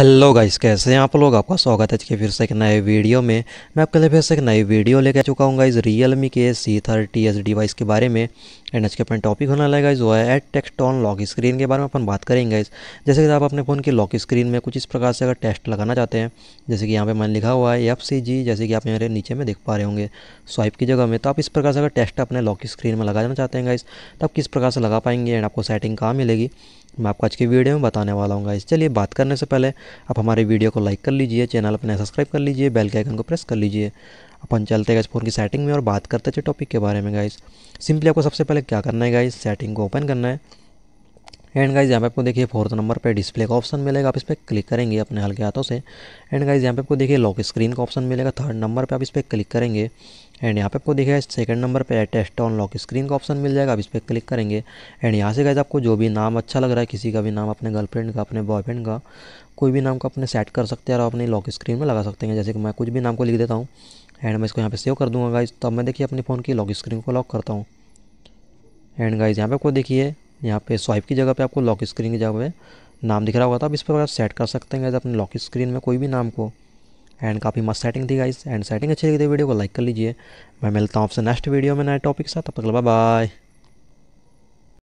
hello guys कैसे हैं आप लोग आपका स्वागत है आज के फिर से एक नए वीडियो में मैं आपके लिए फिर से एक नई वीडियो लेकर चुका हूँ गाइस रियलमी के सी थर्टी एस डिवाइस के बारे में एंड आज के अपन टॉपिक होने वाला है गाइस वो है add text on lock screen के बारे में अपन बात करेंगे गाइस जैसे कि आप अपने फ़ोन की लॉक स्क्रीन में कुछ इस प्रकार से अगर टेस्ट लगाना चाहते हैं जैसे कि यहाँ पर मैंने लिखा हुआ है एफ सी जी जैसे कि आप मेरे नीचे में देख पा रहे होंगे स्वाइप की जगह में तो आप इस प्रकार से अगर टेस्ट अपने लॉक स्क्रीन में लगाना चाहते हैं गाइस तो आप किस प्रकार से लगा पाएंगे एंड आपको सेटिंग कहाँ मिलेगी मैं आपको आज की वीडियो में बताने वाला हूँ इस चलिए बात करने से पहले आप हमारे वीडियो को लाइक कर लीजिए चैनल अपने सब्सक्राइब कर लीजिए बेल के आइकन को प्रेस कर लीजिए अपन चलते गए फ़ोन की सेटिंग में और बात करते थे टॉपिक के बारे में गाइस सिंपली आपको सबसे पहले क्या करना है गाइस सेटिंग को ओपन करना है एंड गाइज यहाँ पे आपको देखिए फोर्थ नंबर पे डिस्प्ले का ऑप्शन मिलेगा आप इस पर क्लिक करेंगे अपने हल्के हाथों से एंड गाइज यहाँ पे आपको देखिए लॉक स्क्रीन का ऑप्शन मिलेगा थर्ड नंबर पे आप इस पर क्लिक करेंगे एंड यहाँ पे आपको देखिए सेकंड नंबर पे टेस्ट ऑन लॉक स्क्रीन का ऑप्शन मिल जाएगा आप इस पर क्लिक करेंगे एंड यहाँ से गाइज आपको जो भी नाम अच्छा लग रहा है किसी का भी नाम अपने गर्लफ्रेंड का अपने बॉयफ्रेंड का कोई भी नाम को अपने सेट कर सकते हैं और अपनी लॉक स्क्रीन में लगा सकते हैं जैसे कि मैं कुछ भी नाम को लिख देता हूँ एंड मैं इसको यहाँ पर सेव कर दूँगा गाइज तब मैं देखिए अपने फ़ोन की लॉक स्क्रीन को लॉक करता हूँ एंड गाइज यहाँ पे आपको देखिए यहाँ पे स्वाइप की जगह पे आपको लॉक स्क्रीन की जगह पे नाम दिख रहा होगा तो आप इस पर आप सेट कर सकते हैं अपने लॉक स्क्रीन में कोई भी नाम को एंड काफ़ी मस्त सेटिंग थी गाइस एंड सेटिंग अच्छी लगी थी वीडियो को लाइक कर लीजिए मैं मिलता हूँ आपसे नेक्स्ट वीडियो में नए टॉपिक के साथ तब तक बाय